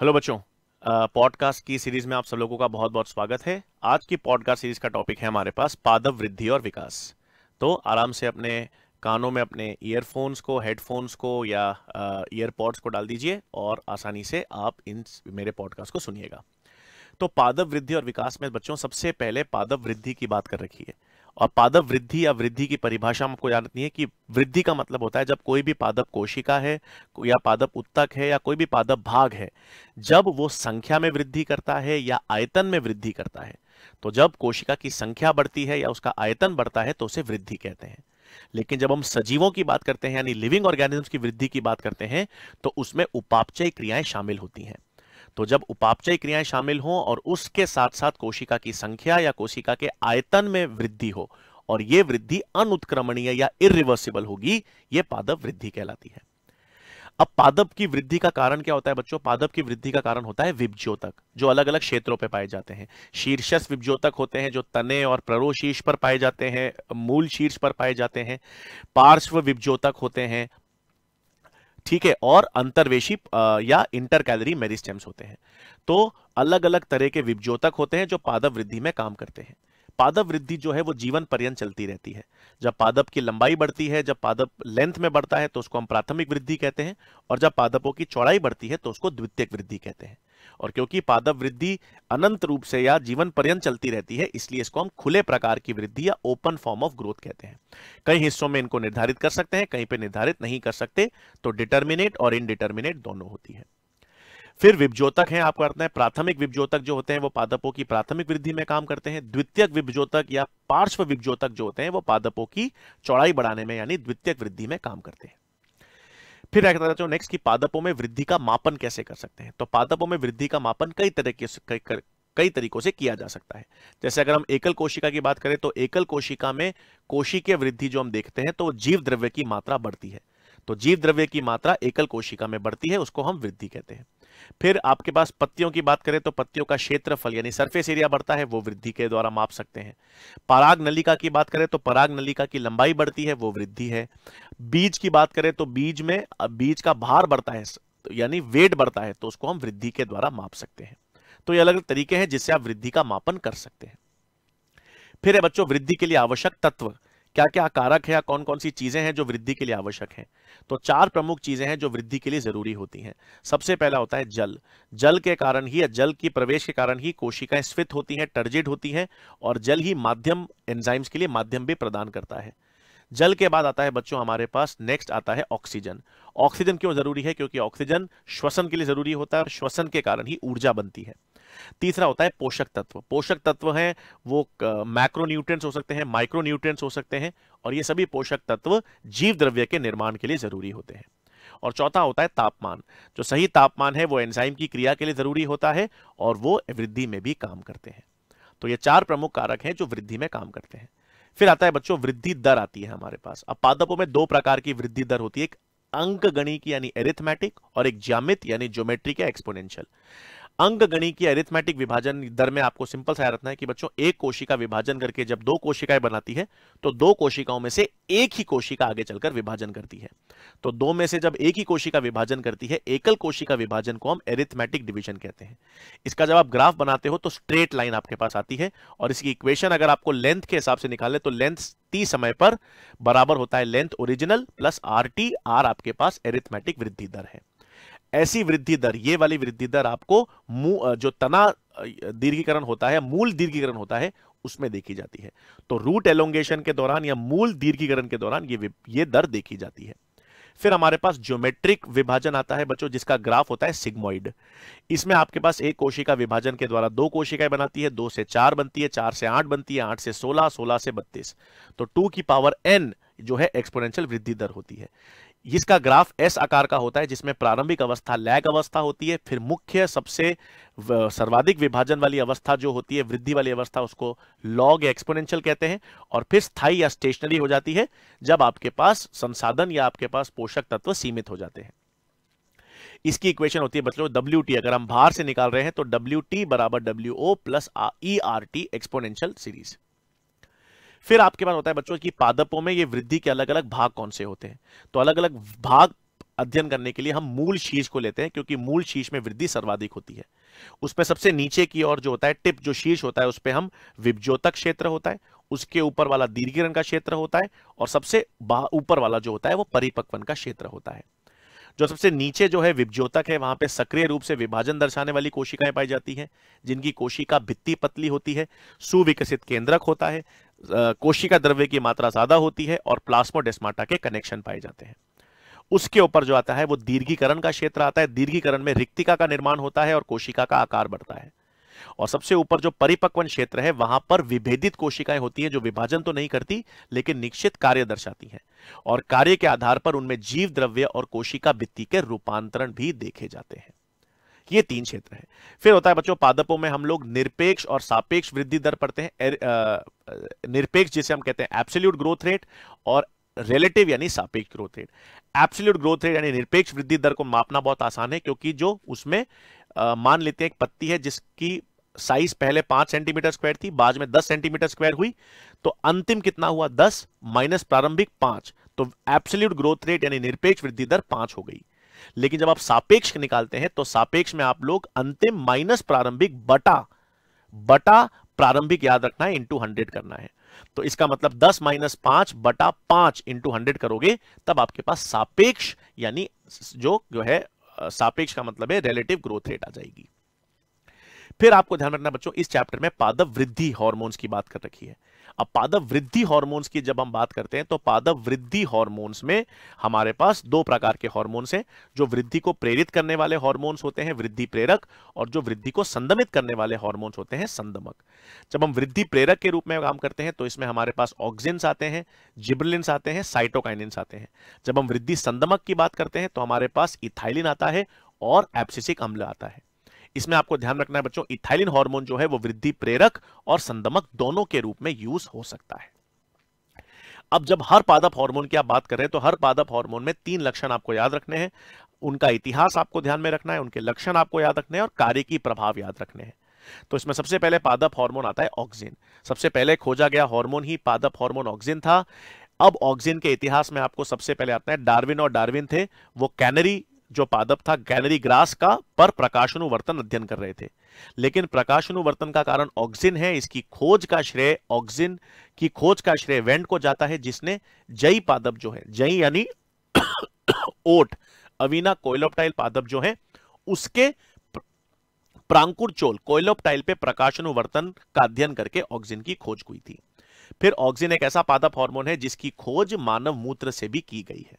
hello बच्चों podcast की series में आप सब लोगों का बहुत बहुत स्वागत है आज की पॉडकास्ट सीरीज का टॉपिक है हमारे पास पादव वृद्धि और विकास तो आराम से अपने कानों में अपने ईयरफोन्स को हेडफोन्स को या ईयरपॉड्स को डाल दीजिए और आसानी से आप इन मेरे पॉडकास्ट को सुनिएगा तो पादव वृद्धि और विकास में बच्चों सबसे पहले पादव वृद्धि की बात कर रखी है और पादप वृद्धि या वृद्धि की परिभाषा हम आपको जानती है कि वृद्धि का मतलब होता है जब कोई भी पादप कोशिका है या पादप उत्तक है या कोई भी पादप भाग है जब वो संख्या में वृद्धि करता है या आयतन में वृद्धि करता है तो जब कोशिका की संख्या बढ़ती है या उसका आयतन बढ़ता है तो उसे वृद्धि कहते हैं लेकिन जब हम सजीवों की बात करते हैं यानी लिविंग ऑर्गेनिजम्स की वृद्धि की बात करते हैं तो उसमें उपापचय क्रियाएं शामिल होती हैं तो जब उपापचय क्रियाएं शामिल हों और उसके साथ साथ कोशिका की संख्या या कोशिका के आयतन में वृद्धि हो और यह वृद्धि अनुत्क्रमणीय या इिवर्सिबल होगी यह पादप वृद्धि कहलाती है अब पादप की वृद्धि का कारण क्या होता है बच्चों पादप की वृद्धि का कारण होता है विभज्योतक जो अलग अलग क्षेत्रों पर पाए जाते हैं शीर्षस विभज्योतक होते हैं जो तने और प्ररो शीर्ष पर पाए जाते हैं मूल शीर्ष पर पाए जाते हैं पार्श्व विभज्योतक होते हैं ठीक है और अंतर्वेशी या इंटर कैलरी मेरिस्टेम्स होते हैं तो अलग अलग तरह के विभजोतक होते हैं जो पादप वृद्धि में काम करते हैं पादप वृद्धि जो है वो जीवन पर्यंत चलती रहती है जब पादप की लंबाई बढ़ती है जब पादप लेंथ में बढ़ता है तो उसको हम प्राथमिक वृद्धि कहते हैं और जब पादपों की चौड़ाई बढ़ती है तो उसको द्वितीयक वृद्धि कहते हैं और क्योंकि पादप वृद्धि अनंत रूप से या जीवन पर्यंत चलती रहती है इसलिए इसको हम खुले प्रकार की वृद्धि या ओपन फॉर्म ऑफ ग्रोथ कहते हैं कई हिस्सों में इनको निर्धारित कर सकते हैं कहीं पर निर्धारित नहीं कर सकते तो डिटर्मिनेट और इनडिटर्मिनेट दोनों होती है फिर विभजोतक हैं आपको करते हैं प्राथमिक विभजोतक जो होते हैं वो पादपों की प्राथमिक वृद्धि में काम करते हैं द्वितीयक विभजोतक या पार्श्व विभजोतक जो होते हैं वो पादपों की चौड़ाई बढ़ाने में यानी द्वितीयक वृद्धि में काम करते हैं फिर कहता हूँ नेक्स्ट की पादपों में वृद्धि का मापन कैसे कर सकते हैं तो पादपों में वृद्धि का मापन कई तरीके से कई, कई तरीकों से किया जा सकता है जैसे अगर हम एकल कोशिका की बात करें तो एकल कोशिका में कोशी के वृद्धि जो हम देखते हैं तो जीव द्रव्य की मात्रा बढ़ती है तो जीव द्रव्य की मात्रा एकल कोशिका में बढ़ती है उसको हम वृद्धि कहते हैं फिर आपके पास पत्तियों की बात करें तो पत्तियों का क्षेत्रफल यानी सरफेस एरिया बढ़ता है वो वृद्धि के द्वारा माप सकते हैं पराग नलिका की बात करें तो पराग नलिका की लंबाई बढ़ती है वो वृद्धि है बीज की बात करें तो बीज में बीज का भार बढ़ता है तो यानी वेट बढ़ता है तो उसको हम वृद्धि के द्वारा माप सकते हैं तो ये अलग अलग तरीके हैं जिससे आप वृद्धि का मापन कर सकते हैं फिर है बच्चों वृद्धि के लिए आवश्यक तत्व क्या क्या कारक है या कौन कौन सी चीजें हैं जो वृद्धि के लिए आवश्यक हैं तो चार प्रमुख चीजें हैं जो वृद्धि के लिए जरूरी होती हैं सबसे पहला होता है जल जल के कारण ही या जल की प्रवेश के कारण ही कोशिकाएं स्फित होती हैं टर्जिड होती हैं और जल ही माध्यम एंजाइम्स के लिए माध्यम भी प्रदान करता है जल के बाद आता है बच्चों हमारे पास नेक्स्ट आता है ऑक्सीजन ऑक्सीजन क्यों जरूरी है क्योंकि ऑक्सीजन श्वसन के लिए जरूरी होता है और श्वसन के कारण ही ऊर्जा बनती है तीसरा होता है पोषक तत्व पोषक तत्व है वो मैक्रोन्यूट्रिएंट्स हो सकते हैं माइक्रोन्यूट्रिएंट्स हो सकते हैं और ये सभी पोषक तत्व जीव द्रव्य के निर्माण के लिए जरूरी होते हैं और चौथा होता है तापमान जो सही तापमान है वो एंजाइम की क्रिया के लिए जरूरी होता है और वो वृद्धि में भी काम करते हैं तो ये चार प्रमुख कारक हैं जो वृद्धि में काम करते हैं फिर आता है बच्चों वृद्धि दर आती है हमारे पास अब पादपों में दो प्रकार की वृद्धि दर होती है एक अंक की यानी एरिथमेटिक और एक ज्यामित यानी ज्योमेट्री के एक्सपोनेंशियल अंग गणी की अरिथमेटिक विभाजन दर में आपको सिंपल सा रखना है कि बच्चों एक कोशिका विभाजन करके जब दो कोशिकाएं बनाती है तो दो कोशिकाओं में से एक ही कोशिका आगे चलकर विभाजन करती है तो दो में से जब एक ही कोशिका विभाजन करती है एकल कोशिका विभाजन को हम एरिथमेटिक डिविजन कहते हैं इसका जब आप ग्राफ बनाते हो तो स्ट्रेट लाइन आपके पास आती है और इसकी इक्वेशन अगर आपको लेंथ के हिसाब से निकाले तो लेंथ टी समय पर बराबर होता है length original plus R T R आपके पास एरिथमेटिक वृद्धि दर है ऐसी वृद्धि दर ये वाली वृद्धि दर आपको जो तना दीर्घीकरण होता है मूल दीर्घीकरण होता है उसमें देखी जाती है तो रूट एलोंगेशन के दौरान या मूल दीर्घीकरण के दौरान ये ये दर देखी जाती है फिर हमारे पास ज्योमेट्रिक विभाजन आता है बच्चों जिसका ग्राफ होता है सिग्मोइड इसमें आपके पास एक कोशिका विभाजन के द्वारा दो कोशिकाएं बनाती है दो से चार बनती है चार से आठ बनती है आठ से सोलह सोलह से बत्तीस तो टू की पावर एन जो है एक्सपोनेंशियल वृद्धि दर होती है जिसका ग्राफ एस आकार का होता है जिसमें प्रारंभिक अवस्था लैग अवस्था होती है फिर मुख्य सबसे सर्वाधिक विभाजन वाली अवस्था जो होती है वृद्धि वाली अवस्था उसको लॉग एक्सपोनेंशियल कहते हैं और फिर स्थाई या स्टेशनरी हो जाती है जब आपके पास संसाधन या आपके पास पोषक तत्व सीमित हो जाते हैं इसकी इक्वेशन होती है बच्चों डब्ल्यू अगर हम बाहर से निकाल रहे हैं तो डब्ल्यू बराबर W O plus E R T exponential series फिर आपके पास होता है बच्चों की पादपों में ये वृद्धि के अलग अलग भाग कौन से होते हैं तो अलग अलग भाग अध्ययन करने के लिए हम मूल शीश को लेते हैं क्योंकि मूल शीश में वृद्धि सर्वाधिक होती है उसमें सबसे नीचे की ओर जो होता है टिप जो शीश होता है उस पर हम विभ्योतक क्षेत्र होता है उसके ऊपर वाला दीर्घिरण का क्षेत्र होता है और सबसे ऊपर वाला जो होता है वो परिपक्वन का क्षेत्र होता है जो सबसे नीचे जो है विभज्योतक है वहां पे सक्रिय रूप से विभाजन दर्शाने वाली कोशिकाएं पाई जाती हैं जिनकी कोशिका भित्ति पतली होती है सुविकसित केंद्रक होता है कोशिका द्रव्य की मात्रा ज्यादा होती है और प्लास्मोडेस्माटा के कनेक्शन पाए जाते हैं उसके ऊपर जो आता है वो दीर्घीकरण का क्षेत्र आता है दीर्घीकरण में रिक्तिका का निर्माण होता है और कोशिका का आकार बढ़ता है और सबसे ऊपर जो परिपक्वन क्षेत्र है वहां पर विभेदित कोशिकाएं होती हैं जो विभाजन तो नहीं करती लेकिन निश्चित कार्य दर्शाती हैं और कार्य के आधार पर उनमें जीव द्रव्य और कोशिका वित्ती के रूपांतरण भी देखे जाते हैं ये तीन क्षेत्र है फिर होता है बच्चों पादपों में हम लोग निरपेक्ष और सापेक्ष वृद्धि दर पढ़ते हैं निरपेक्ष जिसे हम कहते हैं एब्सोल्यूट ग्रोथ रेट और रिलेटिव यानी सापेक्ष growth rate absolute growth rate यानी निरपेक्ष वृद्धि दर को मापना बहुत आसान है क्योंकि जो उसमें आ, मान लेते हैं एक पत्ती है जिसकी साइज पहले पांच सेंटीमीटर स्क्वायर थी बाद में दस सेंटीमीटर स्क्वायर हुई तो अंतिम कितना हुआ दस माइनस प्रारंभिक पांच तो एब्सोल्यूट ग्रोथ रेट यानी निरपेक्ष वृद्धि दर पांच हो गई लेकिन जब आप सापेक्ष निकालते हैं तो सापेक्ष में आप लोग अंतिम माइनस प्रारंभिक बटा बटा प्रारंभिक याद रखना है इंटू हंड्रेड करना है तो इसका मतलब 10 माइनस पांच बटा पांच इंटू हंड्रेड करोगे तब आपके पास सापेक्ष यानी जो जो है सापेक्ष का मतलब है रिलेटिव ग्रोथ रेट आ जाएगी फिर आपको ध्यान रखना बच्चों इस चैप्टर में पादव वृद्धि हॉर्मोन्स की बात कर रखी है अब पादव वृद्धि हॉर्मोन्स की जब हम बात करते हैं तो पादव वृद्धि हॉर्मोन्स में हमारे पास दो प्रकार के हॉर्मोन्स हैं जो वृद्धि को प्रेरित करने वाले हॉर्मोन्स होते हैं वृद्धि प्रेरक और जो वृद्धि को संदमित करने वाले हॉर्मोन्स होते हैं संदमक जब हम वृद्धि प्रेरक के रूप में काम करते हैं तो इसमें हमारे पास ऑक्सिन्स आते हैं जिब्रिलिन्स आते हैं साइटोकाइनिन आते हैं जब हम वृद्धि संदमक की बात करते हैं तो हमारे पास इथाइलिन आता है और एप्सिसिक अम्ल आता है इसमें आपको ध्यान रखना है बच्चों इथाइलिन हार्मोन जो है वो वृद्धि प्रेरक और संदमक दोनों के रूप में यूज हो सकता है अब जब हर पादप हार्मोन की आप बात कर रहे हैं तो हर पादप हार्मोन में तीन लक्षण आपको याद रखने हैं उनका इतिहास आपको ध्यान में रखना है उनके लक्षण आपको याद रखने हैं और कार्य की प्रभाव याद रखने हैं तो इसमें सबसे पहले पादप हार्मोन आता है ऑक्सीजन सबसे पहले खोजा गया हार्मोन ही पादप हार्मोन ऑक्सीजन था अब ऑक्सीजन के इतिहास में आपको सबसे पहले आता है डार्विन और डार्विन थे वो कैनरी जो पादप था गैलरी ग्रास का पर प्रकाशनुवर्तन अध्ययन कर रहे थे लेकिन प्रकाशनुवर्तन का कारण ऑक्सिन है इसकी खोज का श्रेय ऑक्सिन की खोज का श्रेय वेंट को जाता है जिसने जई पादप जो है जई यानी ओट अवीना कोयलोपटाइल पादप जो है उसके प्रांकुर चोल कोयलोपटाइल पे प्रकाशनुवर्तन का अध्ययन करके ऑक्सिन की खोज हुई थी फिर ऑक्सिन एक ऐसा पादप हार्मोन है जिसकी खोज मानव मूत्र से भी की गई है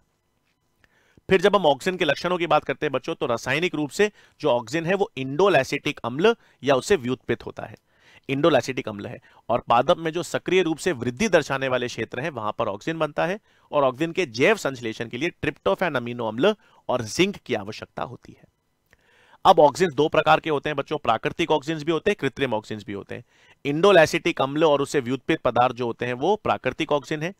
फिर जब हम ऑक्सीजन के लक्षणों की बात करते हैं बच्चों तो रासायनिक रूप से जो ऑक्सीजन है वो इंडोलैसिटिक अम्ल या उससे व्युत्पित होता है इंडोलैसिटिक अम्ल है और पादप में जो सक्रिय रूप से वृद्धि दर्शाने वाले क्षेत्र हैं वहां पर ऑक्सीजन बनता है और ऑक्सीजन के जैव संश्लेषण के लिए ट्रिप्टोफेन अमीनो अम्ल और जिंक की आवश्यकता होती है अब ऑक्सीजन दो प्रकार के होते हैं बच्चों प्राकृतिक ऑक्सीजन भी होते हैं कृत्रिम ऑक्सीजन भी होते हैं इंडोलैसिटिक अम्ल और उससे व्युत्पित पदार्थ जो होते हैं वो प्राकृतिक ऑक्सीजन है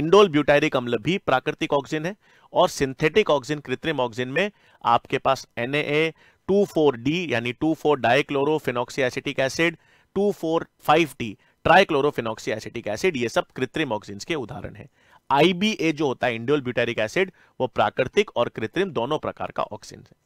इंडोल ब्यूटायरिक अम्ल भी प्राकृतिक ऑक्सीजन है और सिंथेटिक ऑक्सीजन कृत्रिम ऑक्सीजन में आपके पास N A two four D यानी two four dichlorophenoxy acetic acid two four five T trichlorophenoxy acetic acid ये सब कृत्रिम ऑक्सीजन के उदाहरण है आईबीए जो होता है इंडियोल ब्यूटेरिक एसिड वो प्राकृतिक और कृत्रिम दोनों प्रकार का ऑक्सीजन है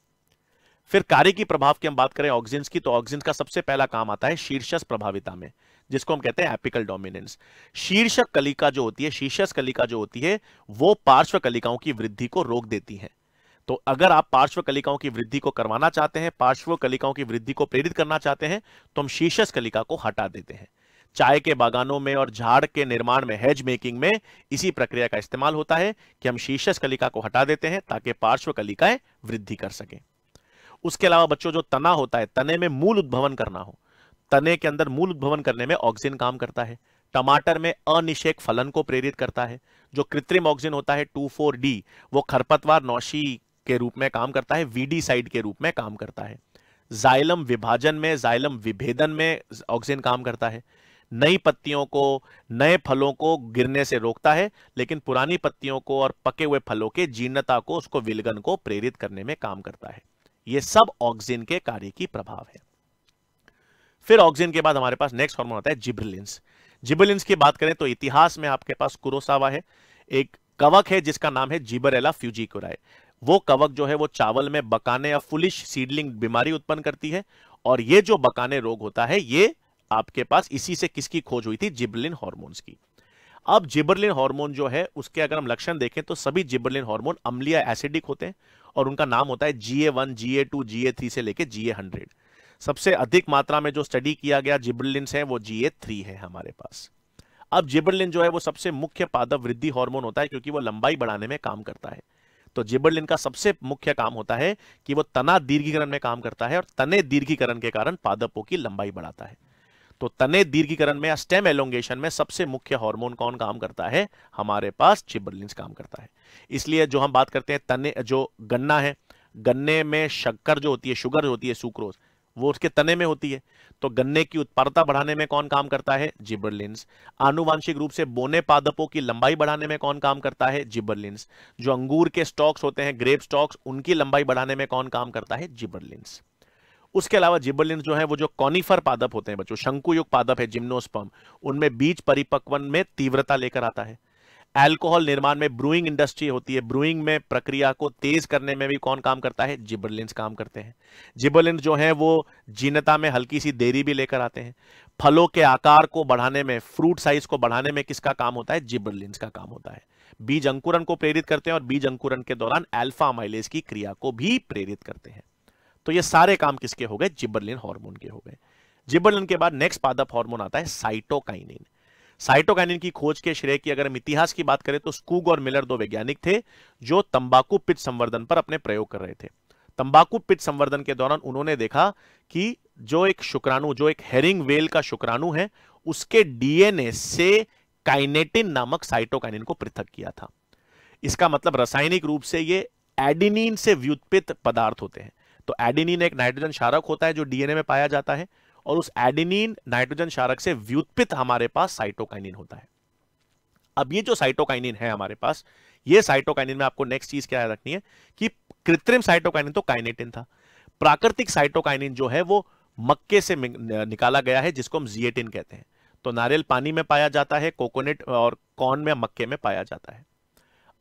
फिर कार्य की प्रभाव की हम बात करें ऑक्सीजन की तो ऑक्सीजन का सबसे पहला काम आता है शीर्षस प्रभाविता में जिसको हम कहते हैं एपिकल डोमिनेंस शीर्षक कलिका जो होती है शीर्षस कलिका जो होती है वो पार्श्व कलिकाओं की वृद्धि को रोक देती है तो अगर आप पार्श्व कलिकाओं की वृद्धि को करवाना चाहते हैं पार्श्व कलिकाओं की वृद्धि को प्रेरित करना चाहते हैं तो हम शीर्षस कलिका को हटा देते हैं चाय के बागानों में और झाड़ के निर्माण में हेज मेकिंग में इसी प्रक्रिया का इस्तेमाल होता है कि हम शीर्षस कलिका को हटा देते हैं ताकि पार्श्व कलिकाएं वृद्धि कर सकें उसके अलावा बच्चों जो तना होता है तने में मूल उद्भवन करना हो तने के अंदर मूल उद्भवन करने में ऑक्सीजन काम करता है टमाटर में अनिषेक फलन को प्रेरित करता है जो कृत्रिम ऑक्सीजन होता है टू फोर डी वो खरपतवार नौशी के रूप में काम करता है वीडी साइड के रूप में काम करता है जाइलम विभाजन में जाइलम विभेदन में ऑक्सीजन काम करता है नई पत्तियों को नए फलों को गिरने से रोकता है लेकिन पुरानी पत्तियों को और पके हुए फलों के जीर्णता को उसको विलगन को प्रेरित करने में काम करता है ये सब ऑक्सीजन के कार्य की प्रभाव है फिर ऑक्सीजन के बाद हमारे पास नेक्स्ट हार्मोन आता है जिब्रिलिंस जिब्रिलिंस की बात करें तो इतिहास में आपके पास कुरोसावा है एक कवक है जिसका नाम है जीबरेला फ्यूजिकुराए वो कवक जो है वो चावल में बकाने या फुलिश सीडलिंग बीमारी उत्पन्न करती है और ये जो बकाने रोग होता है ये आपके पास इसी से किसकी खोज हुई थी जिब्रिलिन हॉर्मोन्स की अब जिब्रिलिन हार्मोन जो है उसके अगर हम लक्षण देखें तो सभी जिब्रिलिन हार्मोन अम्लीय एसिडिक होते हैं और उनका नाम होता है GA one G A two G A three से लेकर जीए हंड्रेड सबसे अधिक मात्रा में जो स्टडी किया गया जिब्रलिन है वो जीए थ्री है हमारे पास अब जिब्रलिन जो है वो सबसे मुख्य पादप वृद्धि हार्मोन होता है क्योंकि वो लंबाई बढ़ाने में काम करता है तो जिबरलिन का सबसे मुख्य काम होता है कि वो तना दीर्घीकरण में काम करता है और तने दीर्घीकरण के कारण पादपों की लंबाई बढ़ाता है तो तने दीर्घीकरण में स्टेम एलोंगेशन में सबसे मुख्य हार्मोन कौन काम करता है हमारे पास चिबरलिन काम करता है इसलिए जो हम बात करते हैं तने जो गन्ना है गन्ने में शक्कर जो होती है शुगर जो होती है सुक्रोज वो उसके तने में होती है तो गन्ने की उत्पादता बढ़ाने में कौन काम करता है जिबरलिंस आनुवांशिक रूप से बोने पादपों की लंबाई बढ़ाने में कौन काम करता है जिबरलिंस जो अंगूर के स्टॉक्स होते हैं ग्रेप स्टॉक्स उनकी लंबाई बढ़ाने में कौन काम करता है जिबरलिंस उसके अलावा जिबरलिंस जो है वो जो कॉनिफर पादप होते हैं बच्चों शंकुयुग पादप है जिम्नोस्पम उनमें बीज परिपक्वन में तीव्रता लेकर आता है अल्कोहल निर्माण में ब्रूइंग इंडस्ट्री होती है ब्रूइंग में प्रक्रिया को तेज करने में भी कौन काम करता है जिबरलिन काम करते हैं जिबरलिन जो है वो जीनता में हल्की सी देरी भी लेकर आते हैं फलों के आकार को बढ़ाने में फ्रूट साइज को बढ़ाने में किसका काम होता है जिबरलिन का काम होता है बीज अंकुरन को प्रेरित करते हैं और बीज अंकुरन के दौरान एल्फा माइलेज की क्रिया को भी प्रेरित करते हैं तो ये सारे काम किसके हो गए जिबरलिन हार्मोन के हो गए जिबरलिन के बाद नेक्स्ट पादप हार्मोन आता है साइटोकाइनिन साइटोकैनिन की खोज के श्रेय की अगर हम इतिहास की बात करें तो स्कूग और मिलर दो वैज्ञानिक थे जो तंबाकू पित्त संवर्धन पर अपने प्रयोग कर रहे थे तंबाकू पित्त संवर्धन के दौरान उन्होंने देखा कि जो एक शुक्राणु जो एक हेरिंग वेल का शुक्राणु है उसके डीएनए से काइनेटिन नामक साइटोकाइनिन को पृथक किया था इसका मतलब रासायनिक रूप से ये एडिनिन से व्युत्पित पदार्थ होते हैं तो एडिनिन एक नाइट्रोजन शारक होता है जो डीएनए में पाया जाता है और उस एडिनिन नाइट्रोजन शारक से व्युत्पित हमारे पास साइटोकाइनिन होता है अब ये जो साइटोकाइनिन है हमारे पास ये साइटोकाइनिन में आपको नेक्स्ट चीज क्या रखनी है कि कृत्रिम साइटोकाइनिन तो काइनेटिन था प्राकृतिक साइटोकाइनिन जो है वो मक्के से निकाला गया है जिसको हम जिएटिन कहते हैं तो नारियल पानी में पाया जाता है कोकोनट और कॉर्न में मक्के में पाया जाता है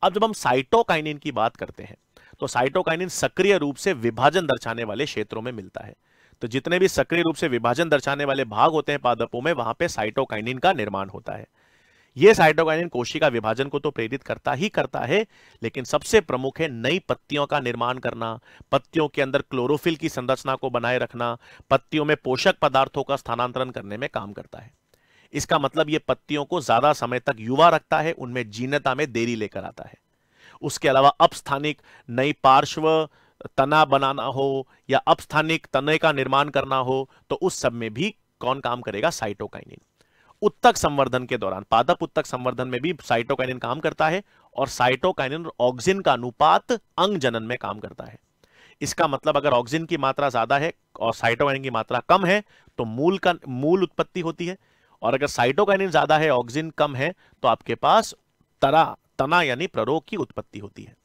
अब जब हम साइटोकाइनिन की बात करते हैं तो साइटोकाइनिन सक्रिय रूप से विभाजन दर्शाने वाले क्षेत्रों में मिलता है तो जितने भी सक्रिय रूप से विभाजन दर्शाने वाले भाग होते हैं पादपों में वहां पे साइटोकाइनिन का निर्माण होता है ये साइटोकाइनिन कोशिका विभाजन को तो प्रेरित करता ही करता है लेकिन सबसे प्रमुख है नई पत्तियों का निर्माण करना पत्तियों के अंदर क्लोरोफिल की संरचना को बनाए रखना पत्तियों में पोषक पदार्थों का स्थानांतरण करने में काम करता है इसका मतलब ये पत्तियों को ज्यादा समय तक युवा रखता है उनमें जीनता में देरी लेकर आता है उसके अलावा अपस्थानिक नई पार्श्व तना बनाना हो या अपस्थानिक तने का निर्माण करना हो तो उस सब में भी कौन काम करेगा साइटोकाइनिन उत्तक संवर्धन के दौरान पादप उत्तक संवर्धन में भी साइटोकाइनिन काम करता है और साइटोकाइनिन और ऑक्सिन का अनुपात अंग जनन में काम करता है इसका मतलब अगर ऑक्सिन की मात्रा ज्यादा है और साइटोकाइनिन की मात्रा कम है तो मूल का मूल उत्पत्ति होती है और अगर साइटोकाइनिन ज्यादा है ऑक्सिन कम है तो आपके पास तरा तना यानी प्ररोग की उत्पत्ति होती है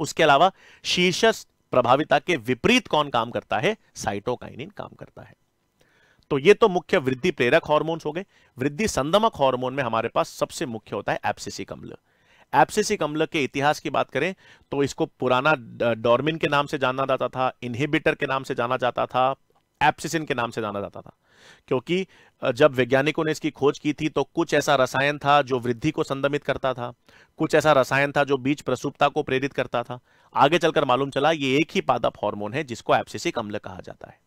उसके अलावा शीर्ष प्रभाविता के विपरीत कौन काम करता है साइटोकाइन काम करता है तो ये तो मुख्य वृद्धि प्रेरक हार्मोन्स हो गए वृद्धि संदमक हार्मोन में हमारे पास सबसे मुख्य होता है एप्सिसिक अम्ल एप्सिसिक अम्ल के इतिहास की बात करें तो इसको पुराना डॉर्मिन के नाम से जाना जाता था इनहिबिटर के नाम से जाना जाता था एप्सिसिन के नाम से जाना जाता था क्योंकि जब वैज्ञानिकों ने इसकी खोज की थी तो कुछ ऐसा रसायन था जो वृद्धि को संदमित करता था कुछ ऐसा रसायन था जो बीज प्रसुप्ता को प्रेरित करता था आगे चलकर मालूम चला ये एक ही पादप हार्मोन है जिसको एप्सिसिक अम्ल कहा जाता है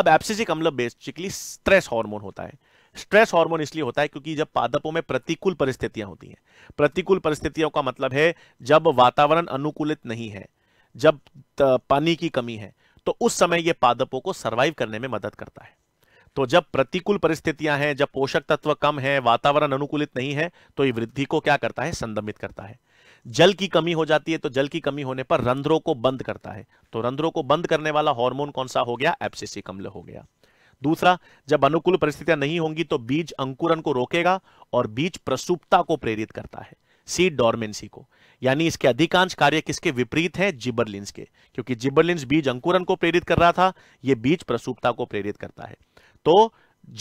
अब एप्सिसिक अम्ल बेसिकली स्ट्रेस हार्मोन होता है स्ट्रेस हार्मोन इसलिए होता है क्योंकि जब पादपों में प्रतिकूल परिस्थितियां होती हैं प्रतिकूल परिस्थितियों का मतलब है जब वातावरण अनुकूलित नहीं है जब पानी की कमी है तो उस समय यह पादपों को सर्वाइव करने में मदद करता है तो जब प्रतिकूल परिस्थितियां हैं जब पोषक तत्व कम है वातावरण अनुकूलित नहीं है तो ये वृद्धि को क्या करता है संदमित करता है जल की कमी हो जाती है तो जल की कमी होने पर रंध्रों को बंद करता है तो रंध्रों को बंद करने वाला हार्मोन कौन सा हो गया एप्सिसिक अम्ल हो गया दूसरा जब अनुकूल परिस्थितियां नहीं होंगी तो बीज अंकुरन को रोकेगा और बीज प्रसुप्ता को प्रेरित करता है सीड डॉर्मेंसी को यानी इसके अधिकांश कार्य किसके विपरीत हैं जिबरलिन्स के क्योंकि जिबरलिन्स बीज अंकुरन को प्रेरित कर रहा था यह बीज प्रसूपता को प्रेरित करता है तो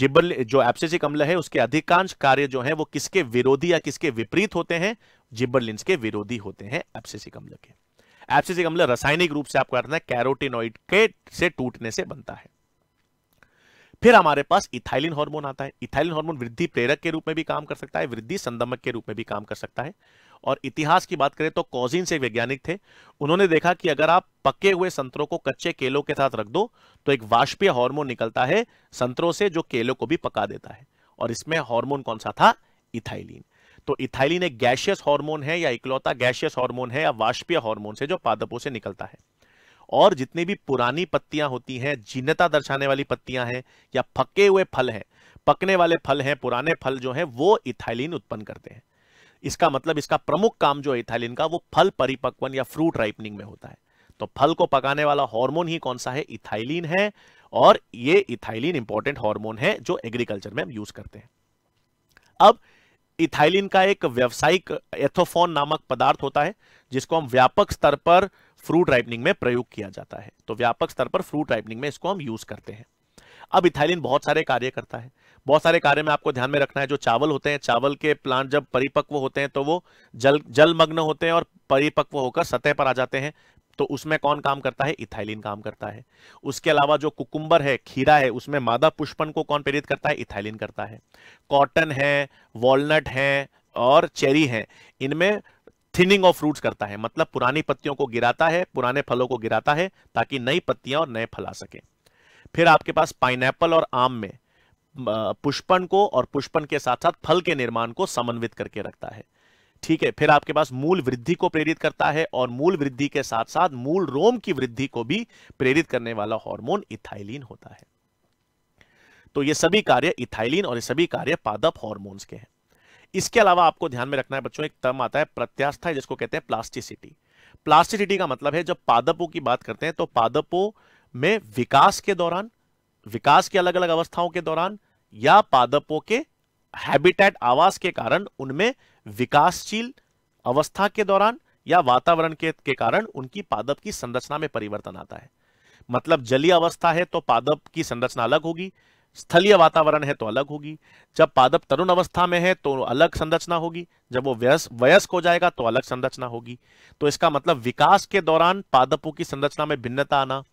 जिबल जो एप्सेसिक अम्ल है उसके अधिकांश कार्य जो है वो किसके विरोधी या किसके विपरीत होते हैं जिबरलिन्स के विरोधी होते हैं एप्सेसिक अम्ल के एप्सेसिक अम्ल रासायनिक रूप से आपको करना है कैरोटिनोइड के से टूटने से बनता है फिर हमारे पास इथाइलिन हार्मोन आता है इथाइलिन हार्मोन वृद्धि प्रेरक के रूप में भी काम कर सकता है वृद्धि संदमक के रूप में भी काम कर सकता है और इतिहास की बात करें तो कॉजिन से वैज्ञानिक थे उन्होंने देखा कि अगर आप पके हुए संतरों को कच्चे केलों के साथ रख दो तो एक वाष्पीय हार्मोन निकलता है संतरों से जो केलों को भी पका देता है और इसमें हार्मोन कौन सा था इथाइलिन तो इथाइलिन एक गैशियस हार्मोन है या इकलौता गैशियस हार्मोन है या वाष्पीय हार्मोन से जो पादपों से निकलता है और जितनी भी पुरानी पत्तियां होती हैं जीनता दर्शाने वाली पत्तियां हैं या पके हुए फल हैं पकने वाले फल हैं पुराने फल जो हैं वो इथाइलिन उत्पन्न करते हैं इसका मतलब इसका प्रमुख काम जो इथाइलिन का वो फल परिपक्वन या फ्रूट राइपनिंग में होता है तो फल को पकाने वाला हार्मोन ही कौन सा है इथाइलिन है और ये इथाइलिन इंपॉर्टेंट हार्मोन है जो एग्रीकल्चर में हम यूज करते हैं अब इथाइलिन का एक व्यावसायिक एथोफोन नामक पदार्थ होता है जिसको हम व्यापक स्तर पर फ्रूट राइपनिंग में प्रयोग किया जाता है तो व्यापक स्तर पर फ्रूट राइपनिंग में इसको हम यूज करते हैं अब इथाइलिन बहुत सारे कार्य करता है बहुत सारे कार्य में आपको ध्यान में रखना है जो चावल होते हैं चावल के प्लांट जब परिपक्व होते हैं तो वो जल जलमग्न होते हैं और परिपक्व होकर सतह पर आ जाते हैं तो उसमें कौन काम करता है इथाइलिन काम करता है उसके अलावा जो कुकुम्बर है खीरा है उसमें मादा पुष्पन को कौन प्रेरित करता है इथाइलिन करता है कॉटन है वॉलनट है और चेरी है इनमें थिनिंग ऑफ फ्रूट्स करता है मतलब पुरानी पत्तियों को गिराता है पुराने फलों को गिराता है ताकि नई पत्तियां और नए फल आ सके फिर आपके पास पाइनएप्पल और आम में पुष्पन को और पुष्पन के साथ साथ फल के निर्माण को समन्वित करके रखता है ठीक है फिर आपके पास मूल वृद्धि को प्रेरित करता है और मूल वृद्धि के साथ साथ मूल रोम की वृद्धि को भी प्रेरित करने वाला हार्मोन इथाइलिन होता है तो ये सभी कार्य इथाइलिन और ये सभी कार्य पादप हॉर्मोन के हैं इसके अलावा आपको ध्यान में रखना है बच्चों एक टर्म आता है प्रत्यास्था है जिसको कहते हैं प्लास्टिसिटी प्लास्टिसिटी का मतलब है जब पादपों की बात करते हैं तो पादपों में विकास के दौरान विकास की अलग अलग अवस्थाओं के दौरान या पादपों के हैबिटेट आवास के कारण उनमें विकासशील अवस्था के दौरान या वातावरण के, के कारण उनकी पादप की संरचना में परिवर्तन आता है मतलब जलीय अवस्था है तो पादप की संरचना अलग होगी स्थलीय वातावरण है तो अलग होगी जब पादप तरुण अवस्था में है तो अलग संरचना होगी जब वो व्यस्त वयस्क हो जाएगा तो अलग संरचना होगी तो इसका मतलब विकास के दौरान पादपों की संरचना में भिन्नता आना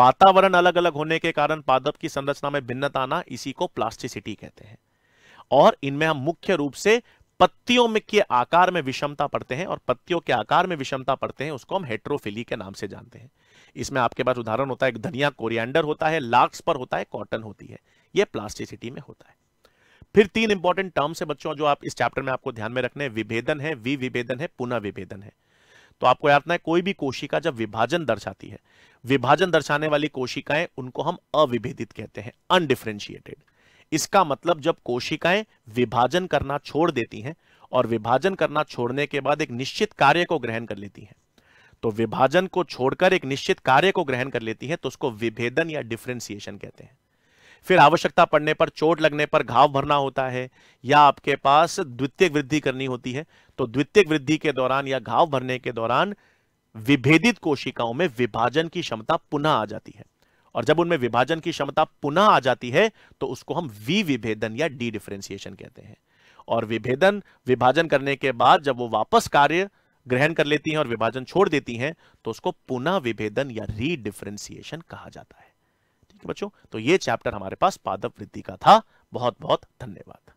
वातावरण अलग अलग होने के कारण पादप की संरचना में भिन्नता आना इसी को प्लास्टिसिटी कहते हैं और इनमें हम मुख्य रूप से पत्तियों में के आकार में विषमता पड़ते हैं और पत्तियों के आकार में विषमता पड़ते हैं उसको हम हेट्रोफिली के नाम से जानते हैं इसमें आपके पास उदाहरण होता है धनिया कोरियंडर होता है लाक्स पर होता है कॉटन होती है यह प्लास्टिसिटी में होता है फिर तीन इंपॉर्टेंट टर्म्स है बच्चों जो आप इस चैप्टर में आपको ध्यान में रखने विभेदन है विविभेदन है पुनः विभेदन है तो आपको याद रखना है कोई भी कोशिका जब विभाजन दर्शाती है विभाजन दर्शाने वाली कोशिकाएं उनको हम अविभेदित कहते हैं अनडिफ्रेंशिएटेड इसका मतलब जब कोशिकाएं विभाजन करना छोड़ देती हैं और विभाजन करना छोड़ने के बाद एक निश्चित कार्य को ग्रहण कर लेती हैं तो विभाजन को छोड़कर एक निश्चित कार्य को ग्रहण कर लेती है तो उसको विभेदन या डिफ्रेंसिएशन कहते हैं फिर आवश्यकता पड़ने पर चोट लगने पर घाव भरना होता है या आपके पास द्वितीय वृद्धि करनी होती है तो द्वितीय वृद्धि के दौरान या घाव भरने के दौरान विभेदित कोशिकाओं में विभाजन की क्षमता पुनः आ जाती है और जब उनमें विभाजन की क्षमता पुनः आ जाती है तो उसको हम विभेदन या डी डिफ्रेंसिएशन कहते हैं और विभेदन विभाजन करने के बाद जब वो वापस कार्य ग्रहण कर लेती हैं और विभाजन छोड़ देती हैं तो उसको पुनः विभेदन या रीडिफ्रेंसिएशन कहा जाता है बच्चों तो ये चैप्टर हमारे पास पादप वृद्धि का था बहुत बहुत धन्यवाद